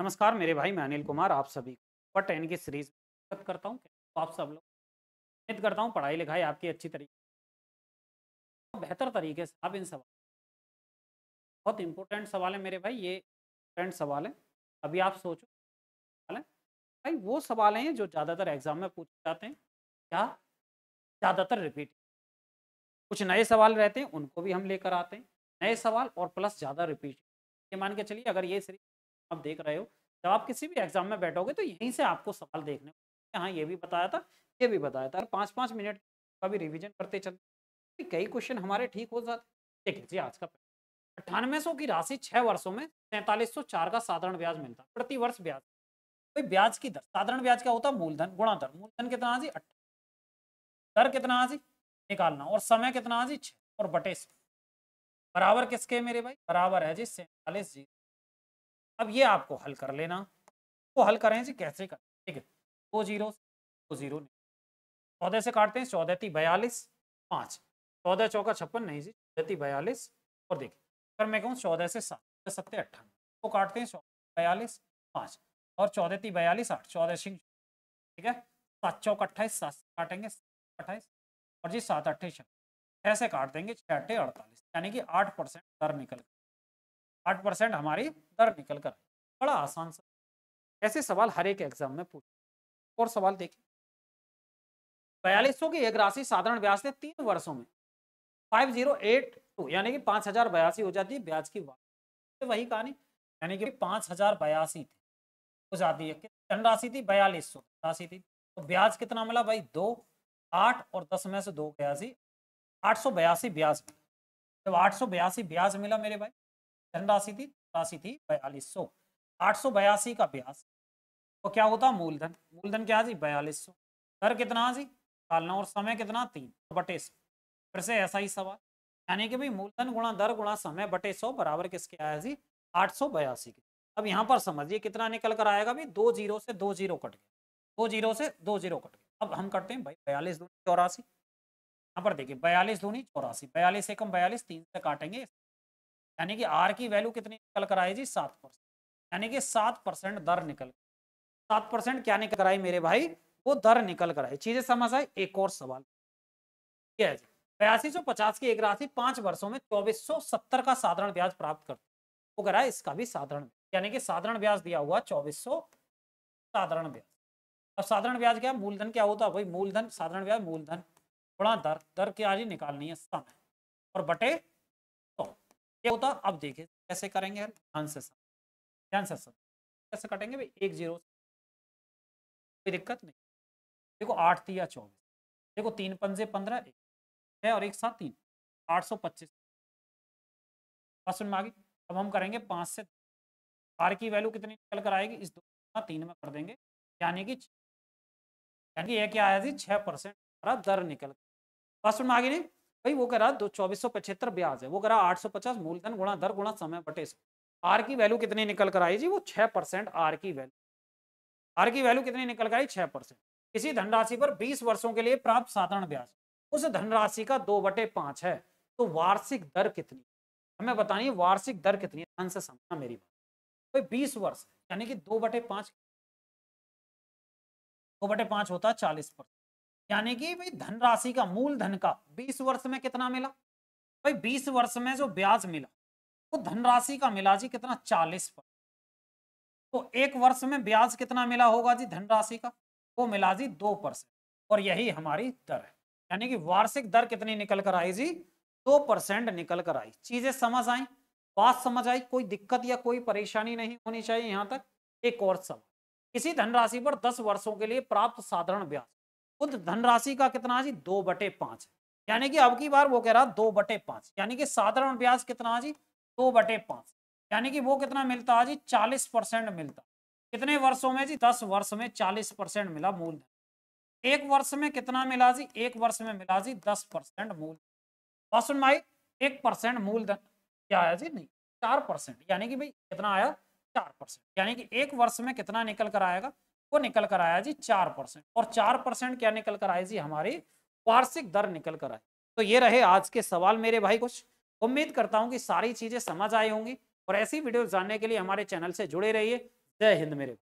नमस्कार मेरे भाई मैं अनिल कुमार आप सभी को टेन की सीरीज स्वागत करता हूँ तो आप सब लोग उम्मीद करता हूँ पढ़ाई लिखाई आपकी अच्छी तरीके बेहतर तरीके से आप इन सवाल बहुत इंपॉर्टेंट सवाल है मेरे भाई ये इंपॉर्टेंट सवाल है अभी आप सोचो सवाल है भाई वो सवाल हैं जो ज़्यादातर एग्जाम में पूछे जाते हैं या ज़्यादातर रिपीट कुछ नए सवाल रहते हैं उनको भी हम लेकर आते हैं नए सवाल और प्लस ज़्यादा रिपीट ये मान के चलिए अगर ये सीरीज आप देख रहे हो जब आप किसी भी एग्जाम में बैठोगे तो यहीं से आपको सवाल देखने को हाँ ये भी बताया था ये भी बताया था पाँच पाँच मिनट का भी रिविजन करते चलते कई क्वेश्चन हमारे ठीक हो जाते देखिए जी आज का अट्ठानवे की राशि छः वर्षों में सैंतालीस का साधारण ब्याज मिलता प्रति वर्ष ब्याज कोई तो ब्याज की दर साधारण ब्याज क्या होता है मूलधन गुणा दर मूलधन कितना जी दर कितना आज जी निकालना और समय कितना आज जी छः और बटे बराबर किसके मेरे भाई बराबर है जी सैंतालीस जी अब ये आपको हल कर लेना तो हल करें जी कैसे कर ठीक है दो जीरो दो जीरो चौदह से काटते हैं चौदह ती बयालीस पाँच चौदह चौका छप्पन नहीं जी चौदह ती बयालीस और देखिए अगर मैं कहूँ चौदह से सात सत्तर अट्ठानवे तो काटते हैं चौदह बयालीस पाँच और चौदह ती बयालीस आठ चौदह सिंह ठीक है सात चौक अट्ठाईस सात काटेंगे अट्ठाईस और जी सात अट्ठे छप्पन ऐसे काट देंगे छः अट्ठे अड़तालीस यानी कि आठ परसेंट दर निकल आठ परसेंट हमारी दर निकल कर बड़ा आसान सा ऐसे सवाल हर एक एग्जाम में पूछ और सवाल देखिए बयालीस की एक राशि साधारण ब्याज से तीन वर्षों में फाइव जीरो एट टू यानी कि पाँच हजार बयासी हो जाती है ब्याज की वापसी वही कहानी यानी कि पाँच हजार बयासी थी हो जाती है धन राशि थी बयालीस सौ राशि थी तो ब्याज कितना मिला भाई दो आठ और दस में से दो बयासी आठ सौ बयासी ब्याज मिला जब आठ सौ बयासी ब्याज मिला मेरे भाई धन राशि थी राशि थी बयालीस सौ आठ सौ बयासी का ब्याज तो क्या होता मूलधन मूलधन क्या जी बयालीस सौ दर कितना जी सालना और समय कितना तीन बटे सौ फिर से ऐसा ही सवाल यानी कि भाई मूलधन गुणा दर गुणा समय बटे सौ बराबर किसके आया जी आठ सौ बयासी के अब यहाँ पर समझिए कितना निकल कर आएगा भाई दो जीरो से दो जीरो कट गया दो जीरो से दो जीरो कट गया अब हम करते हैं भाई बयालीस दूनी चौरासी यहाँ पर देखिए बयालीस दूनी चौरासी बयालीस एकम बयालीस तीन से काटेंगे यानी कि आर की वैल्यू कितनी निकल कर आई जी सात परसेंट यानी कि सात परसेंट दर निकल सात परसेंट क्या निकल कर आई मेरे भाई वो दर निकल कर आई चीजें समझ आई एक और सवाल है जी बयासी सौ पचास की एक राशि पांच वर्षों में चौबीस सौ सत्तर का साधारण ब्याज प्राप्त कर वो कह रहा है इसका भी साधारण यानी कि साधारण ब्याज दिया हुआ चौबीस सौ साधारण ब्याज अब साधारण ब्याज क्या मूलधन क्या होता है भाई मूलधन साधारण ब्याज मूलधन थोड़ा दर दर क्या जी निकालनी है समय और बटे ये होता अब देखिए कैसे करेंगे ध्यान से ध्यान से कैसे कटेंगे भाई एक जीरो कोई दिक्कत नहीं देखो आठ या चौबीस देखो तीन पंजे पंद्रह एक छः और एक साथ तीन आठ सौ पच्चीस बस आ मांगी अब हम करेंगे पाँच से आर की वैल्यू कितनी निकल कर आएगी इस दो तीन में कर देंगे यानी कि यानी कि यह क्या आया जी छः परसेंट हमारा दर निकल बस आ गई नहीं भाई वो कह रहा दो चौबीस सौ पचहत्तर ब्याज है वो कह रहा आठ सौ पचास मूलधन गुणा दर गुणा समय बटे सौ आर की वैल्यू कितनी निकल कर आई जी वो छः परसेंट आर की वैल्यू आर की वैल्यू कितनी निकल कर आई छः परसेंट किसी धनराशि पर बीस वर्षों के लिए प्राप्त साधारण ब्याज उस धनराशि का दो बटे पांच है तो वार्षिक दर कितनी हमें बतानी वार्षिक दर कितनी ध्यान से समझना मेरी बात भाई बीस वर्ष यानी कि दो बटे पांच दो बटे पांच होता है चालीस परसेंट यानी कि भाई धन राशि का मूल धन का 20 वर्ष में कितना मिला भाई 20 वर्ष में जो ब्याज मिला वो तो धन राशि का मिला जी कितना 40 पर तो एक वर्ष में ब्याज कितना मिला होगा जी धन राशि का वो मिला जी दो परसेंट और यही हमारी दर है यानी कि वार्षिक दर कितनी निकल कर आई जी दो परसेंट निकल कर आई चीजें समझ आई बात समझ आई कोई दिक्कत या कोई परेशानी नहीं होनी चाहिए यहाँ तक एक और सवाल इसी धनराशि पर दस वर्षों के लिए प्राप्त साधारण ब्याज उक्त धनराशि का कितना जी दो बटे पांच यानी कि अब की बार वो कह रहा दो बटे पांच यानी कि साधारण ब्याज कितना जी दो बटे पांच यानी कि वो कितना मिलता है जी चालीस परसेंट मिलता कितने वर्षों में जी दस वर्ष में चालीस परसेंट मिला मूलधन एक वर्ष में कितना मिला जी एक वर्ष में मिला जी दस परसेंट मूलधन सुन भाई एक परसेंट मूलधन क्या आया जी नहीं चार परसेंट यानी कि भाई कितना आया चार परसेंट यानी कि एक वर्ष में कितना निकल कर आएगा वो निकल कर आया जी चार परसेंट और चार परसेंट क्या निकल कर आए जी हमारी वार्षिक दर निकल कर आई तो ये रहे आज के सवाल मेरे भाई कुछ उम्मीद करता हूँ कि सारी चीजें समझ आई होंगी और ऐसी वीडियो जानने के लिए हमारे चैनल से जुड़े रहिए जय हिंद मेरे